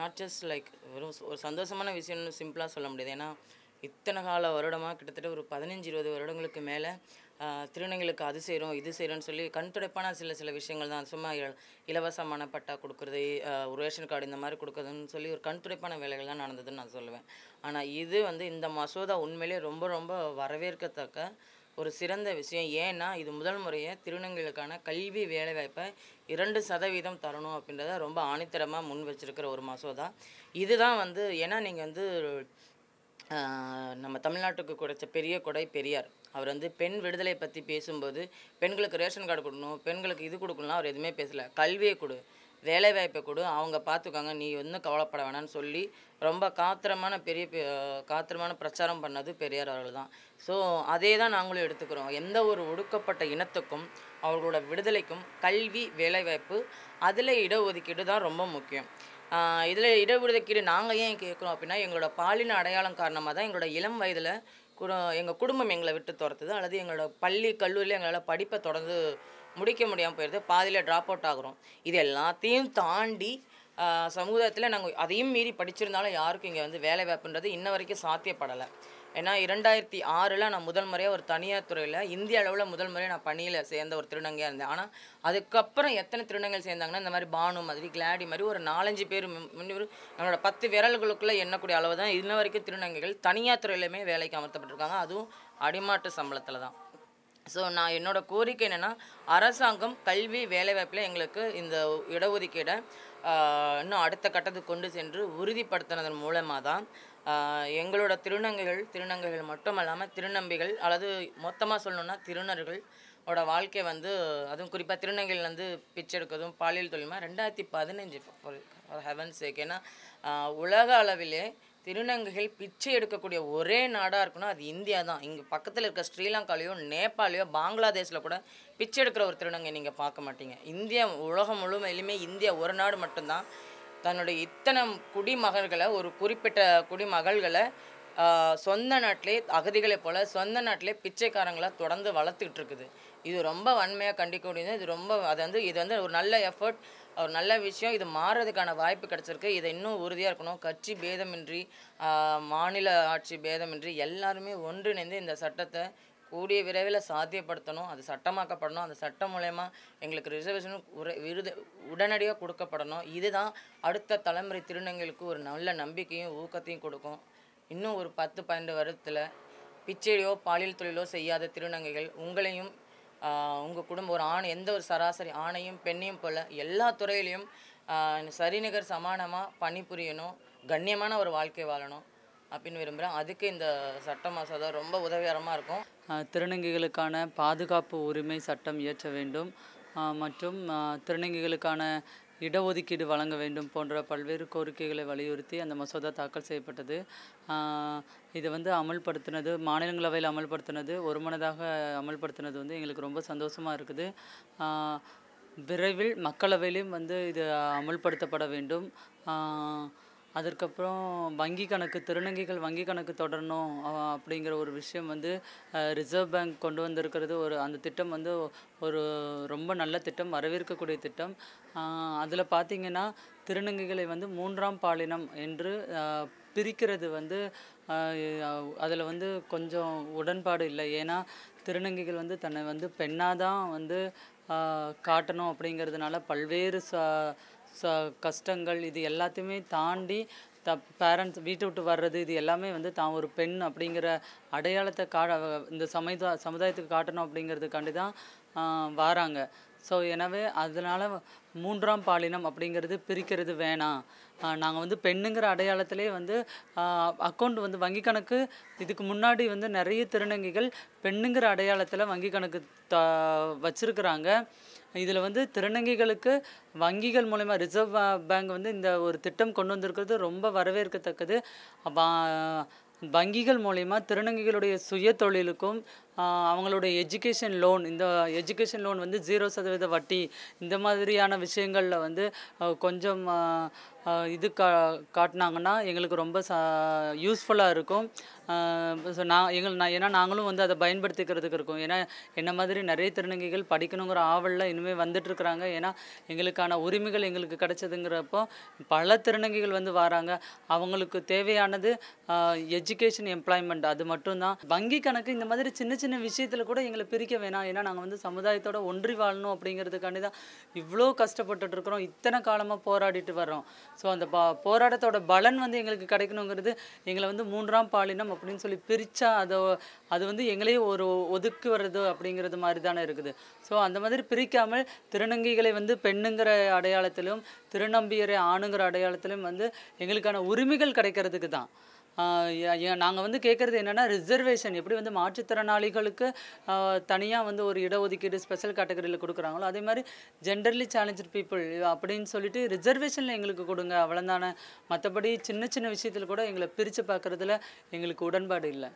not just like வெறும் ஒரு சந்தோஷமான விஷயம்னு சிம்பிளாக சொல்ல முடியாது ஏன்னா இத்தனை கால வருடமாக கிட்டத்தட்ட ஒரு பதினஞ்சு இருபது வருடங்களுக்கு மேலே திருநங்களுக்கு அது செய்கிறோம் இது செய்கிறோன்னு சொல்லி கண் துடைப்பான சில சில விஷயங்கள் தான் சும்மா இலவசமான பட்டா கொடுக்குறது ஒரு ரேஷன் கார்டு இந்த மாதிரி கொடுக்குறதுன்னு சொல்லி ஒரு கண் துடைப்பான வேலைகள் தான் நடந்ததுன்னு நான் சொல்லுவேன் ஆனால் இது வந்து இந்த மசோதா உண்மையிலே ரொம்ப ரொம்ப வரவேற்கத்தக்க ஒரு சிறந்த விஷயம் ஏன்னா இது முதல் முறையை திருநங்கைகளுக்கான கல்வி வேலைவாய்ப்பை இரண்டு சதவீதம் தரணும் அப்படின்றத ரொம்ப ஆணித்தரமாக முன் வச்சிருக்கிற ஒரு மசோதா இதுதான் வந்து ஏன்னா நீங்கள் வந்து நம்ம தமிழ்நாட்டுக்கு கொடைச்ச பெரிய கொடை பெரியார் அவர் வந்து பெண் விடுதலை பற்றி பேசும்போது பெண்களுக்கு ரேஷன் கார்டு கொடுக்கணும் பெண்களுக்கு இது கொடுக்கணும்னா அவர் எதுவுமே பேசலை கல்வியை கொடு வேலை வாய்ப்பை கொடு அவங்க பார்த்துக்காங்க நீ ஒன்றும் கவலைப்பட வேணாம்னு சொல்லி ரொம்ப காத்திரமான பெரிய காத்திரமான பிரச்சாரம் பண்ணது பெரியார் அவர்கள் தான் ஸோ அதே தான் நாங்களும் எடுத்துக்கிறோம் எந்த ஒரு ஒடுக்கப்பட்ட இனத்துக்கும் அவர்களோட விடுதலைக்கும் கல்வி வேலைவாய்ப்பு அதில் இடஒதுக்கீடு தான் ரொம்ப முக்கியம் இதில் இடஒதுக்கீடு நாங்கள் ஏன் கேட்குறோம் அப்படின்னா எங்களோட பாலின அடையாளம் காரணமாக தான் எங்களோட இளம் வயதில் எங்கள் குடும்பம் எங்களை விட்டு துரத்துது அல்லது எங்களோட பள்ளி கல்லூரியில் எங்களால் படிப்பை தொடர்ந்து முடிக்க முடியாமல் போயிடுது பாதியில் ட்ராப் அவுட் ஆகிறோம் இது எல்லாத்தையும் தாண்டி சமுதாயத்தில் நாங்கள் அதையும் மீறி படிச்சிருந்தாலும் யாருக்கும் இங்கே வந்து வேலை வாய்ப்புன்றது இன்ன வரைக்கும் சாத்தியப்படலை ஏன்னா இரண்டாயிரத்தி ஆறில் நான் முதல் முறையாக ஒரு தனியார் துறையில் இந்திய அளவில் முதல் முறையாக நான் பணியில் சேர்ந்த ஒரு திருநங்கையாக இருந்தேன் ஆனால் அதுக்கப்புறம் எத்தனை திருநங்கைகள் சேர்ந்தாங்கன்னா இந்த மாதிரி பானு மாதிரி கிளாடி மாதிரி ஒரு நாலஞ்சு பேர் முன்னூறு நம்மளோட பத்து விரல்களுக்குள்ளே எண்ணக்கூடிய அளவு தான் இன்ன வரைக்கும் திருநங்கைகள் தனியார் துறையிலுமே வேலைக்கு அமர்த்தப்பட்டிருக்காங்க அதுவும் அடிமாட்டு சம்பளத்தில் தான் ஸோ நான் என்னோடய கோரிக்கை என்னென்னா அரசாங்கம் கல்வி வேலைவாய்ப்பில் எங்களுக்கு இந்த இடஒதுக்கீடை இன்னும் அடுத்த கட்டத்துக்கு கொண்டு சென்று உறுதிப்படுத்தினதன் மூலமாக தான் எங்களோட திருநங்கைகள் திருநங்கைகள் மட்டும் இல்லாமல் திருநம்பிகள் அல்லது மொத்தமாக சொல்லணுன்னா திருநர்கள் ஓட வாழ்க்கை வந்து அதுவும் குறிப்பாக திருநங்கையில் வந்து பிச்சை எடுக்கிறதும் பாலியல் தொழில்மா ரெண்டாயிரத்தி பதினஞ்சு ஹெவன்ஸ் ஏன்னா உலக அளவிலே திருநங்கைகள் பிச்சை எடுக்கக்கூடிய ஒரே நாடாக இருக்குன்னா அது இந்தியா தான் இங்கே பக்கத்தில் இருக்க ஸ்ரீலங்காலேயோ நேபாளையோ பங்களாதேஷில் கூட பிச்சை எடுக்கிற ஒரு திருநங்கை நீங்கள் பார்க்க மாட்டீங்க இந்தியா உலகம் முழுமையிலுமே இந்தியா ஒரு நாடு மட்டும்தான் தன்னுடைய இத்தனை குடிமகள்களை ஒரு குறிப்பிட்ட குடிமகள்களை சொந்த நாட்டிலே அகதிகளைப் போல் சொந்த நாட்டிலே பிச்சைக்காரங்களை தொடர்ந்து வளர்த்துக்கிட்டு இருக்குது இது ரொம்ப வன்மையாக கண்டிக்க முடியுது இது ரொம்ப அது வந்து இது வந்து ஒரு நல்ல எஃபர்ட் ஒரு நல்ல விஷயம் இது மாறுறதுக்கான வாய்ப்பு கிடச்சிருக்கு இதை இன்னும் உறுதியாக இருக்கணும் கட்சி பேதமின்றி மாநில ஆட்சி பேதமின்றி எல்லாருமே ஒன்றிணைந்து இந்த சட்டத்தை கூடிய விரைவில் சாத்தியப்படுத்தணும் அது சட்டமாக்கப்படணும் அந்த சட்டம் மூலயமா எங்களுக்கு ரிசர்வேஷன் உரை விருது உடனடியாக கொடுக்கப்படணும் இதுதான் அடுத்த தலைமுறை திருநங்கைகளுக்கு ஒரு நல்ல நம்பிக்கையும் ஊக்கத்தையும் கொடுக்கும் இன்னும் ஒரு பத்து பன்னெண்டு வருடத்தில் பிச்சையோ பாலியல் தொழிலோ செய்யாத திருநங்கைகள் உங்களையும் உங்கள் குடும்பம் ஒரு ஆண் எந்த ஒரு சராசரி ஆணையும் பெண்ணையும் போல் எல்லா துறையிலையும் சரிநிகர் சமானமாக பணிபுரியணும் கண்ணியமான ஒரு வாழ்க்கை வாழணும் அப்படின்னு விரும்புகிறேன் அதுக்கு இந்த சட்ட மசோதா ரொம்ப உதவிகரமாக இருக்கும் திருநங்கைகளுக்கான பாதுகாப்பு உரிமை சட்டம் இயற்ற வேண்டும் மற்றும் திருநங்கைகளுக்கான இடஒதுக்கீடு வழங்க வேண்டும் போன்ற பல்வேறு கோரிக்கைகளை வலியுறுத்தி அந்த மசோதா தாக்கல் செய்யப்பட்டது இதை வந்து அமல்படுத்தினது மாநிலங்களவையில் அமல்படுத்தினது ஒருமனதாக அமல்படுத்தினது வந்து எங்களுக்கு ரொம்ப சந்தோஷமாக இருக்குது விரைவில் மக்களவையிலும் வந்து இது அமல்படுத்தப்பட வேண்டும் அதற்கப்புறம் வங்கி கணக்கு திருநங்கைகள் வங்கி கணக்கு தொடரணும் அப்படிங்கிற ஒரு விஷயம் வந்து ரிசர்வ் பேங்க் கொண்டு வந்திருக்கிறது ஒரு அந்த திட்டம் வந்து ஒரு ரொம்ப நல்ல திட்டம் வரவேற்கக்கூடிய திட்டம் அதில் பார்த்திங்கன்னா திருநங்கைகளை வந்து மூன்றாம் பாலினம் என்று பிரிக்கிறது வந்து அதில் வந்து கொஞ்சம் உடன்பாடு இல்லை ஏன்னா திருநங்கைகள் வந்து தன்னை வந்து பெண்ணாக தான் வந்து காட்டணும் அப்படிங்கிறதுனால பல்வேறு ச ச கஷ்டங்கள் இது எல்லாத்தையுமே தாண்டி த பேரண்ட்ஸ் வீட்டை விட்டு வர்றது இது எல்லாமே வந்து தான் ஒரு பெண் அப்படிங்கிற அடையாளத்தை கா இந்த சமுதா சமுதாயத்துக்கு காட்டணும் அப்படிங்கிறதுக்காண்டி தான் வராங்க ஸோ எனவே அதனால் மூன்றாம் பாலினம் அப்படிங்கிறது பிரிக்கிறது வேணாம் நாங்கள் வந்து பெண்ணுங்கிற அடையாளத்திலே வந்து அக்கௌண்ட் வந்து வங்கி கணக்கு இதுக்கு முன்னாடி வந்து நிறைய திருநங்கைகள் பெண்ணுங்கிற அடையாளத்தில் வங்கி கணக்கு த வச்சுருக்குறாங்க இதில் வந்து திருநங்கைகளுக்கு வங்கிகள் மூலயமா ரிசர்வ் பேங்க் வந்து இந்த ஒரு திட்டம் கொண்டு வந்திருக்கிறது ரொம்ப வரவேற்கத்தக்கது வங்கிகள் மூலயமா திருநங்கைகளுடைய சுய தொழிலுக்கும் அவங்களுடைய எஜுகேஷன் லோன் இந்த எஜுகேஷன் லோன் வந்து ஜீரோ சதவீத வட்டி இந்த மாதிரியான விஷயங்களில் வந்து கொஞ்சம் இது கா காட்டினாங்கன்னா எங்களுக்கு ரொம்ப ச யூஸ்ஃபுல்லாக இருக்கும் ஸோ நான் எங்கள் நான் ஏன்னா நாங்களும் வந்து அதை பயன்படுத்திக்கிறதுக்கு இருக்கும் ஏன்னா என்ன மாதிரி நிறைய திருநங்கைகள் படிக்கணுங்கிற ஆவலில் இனிமேல் வந்துட்டுருக்குறாங்க ஏன்னா எங்களுக்கான உரிமைகள் எங்களுக்கு கிடைச்சதுங்கிறப்போ பல திருநங்கைகள் வந்து வராங்க அவங்களுக்கு தேவையானது எஜுகேஷன் எம்ப்ளாய்மெண்ட் அது மட்டும்தான் வங்கி கணக்கு இந்த மாதிரி சின்ன சின்ன சின்ன விஷயத்தில் கூட எங்களை பிரிக்க வேணாம் ஏன்னா நாங்கள் வந்து சமுதாயத்தோட ஒன்றி வாழணும் அப்படிங்கிறதுக்காண்டி தான் இவ்வளோ கஷ்டப்பட்டுட்டு இருக்கிறோம் இத்தனை காலமாக போராடிட்டு வரோம் ஸோ அந்த பா போராட்டத்தோட பலன் வந்து எங்களுக்கு கிடைக்கணுங்கிறது எங்களை வந்து மூன்றாம் பாலினம் அப்படின்னு சொல்லி பிரித்தா அதை அது வந்து எங்களையே ஒரு ஒதுக்கு வர்றது அப்படிங்கிறது மாதிரி தானே இருக்குது ஸோ அந்த மாதிரி பிரிக்காமல் திருநங்கைகளை வந்து பெண்ணுங்கிற அடையாளத்திலும் திருநம்பியரை ஆணுங்கிற அடையாளத்திலும் வந்து எங்களுக்கான உரிமைகள் கிடைக்கிறதுக்கு தான் நாங்கள் வந்து கேட்குறது என்னென்னா ரிசர்வேஷன் எப்படி வந்து மாற்றுத்திறனாளிகளுக்கு தனியாக வந்து ஒரு இடஒதுக்கீடு ஸ்பெஷல் கேட்டகரியில் கொடுக்குறாங்களோ அதே மாதிரி ஜெண்டர்லி சேலஞ்சர் பீப்புள் அப்படின்னு சொல்லிட்டு ரிசர்வேஷனில் எங்களுக்கு கொடுங்க அவ்வளோந்தான மற்றபடி சின்ன சின்ன விஷயத்தில் கூட எங்களை பிரித்து பார்க்குறதுல எங்களுக்கு உடன்பாடு இல்லை